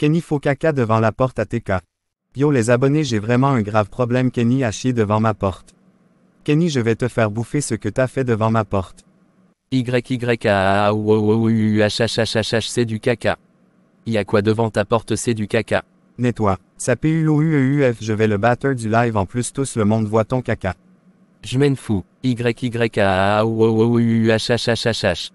Kenny faut caca devant la porte à TK. Yo les abonnés j'ai vraiment un grave problème Kenny a chier devant ma porte. Kenny je vais te faire bouffer ce que t'as fait devant ma porte. H c'est du caca. Y a quoi devant ta porte c'est du caca. Nettoie. Ça e, F je vais le batteur du live en plus tous le monde voit ton caca. Je H H H.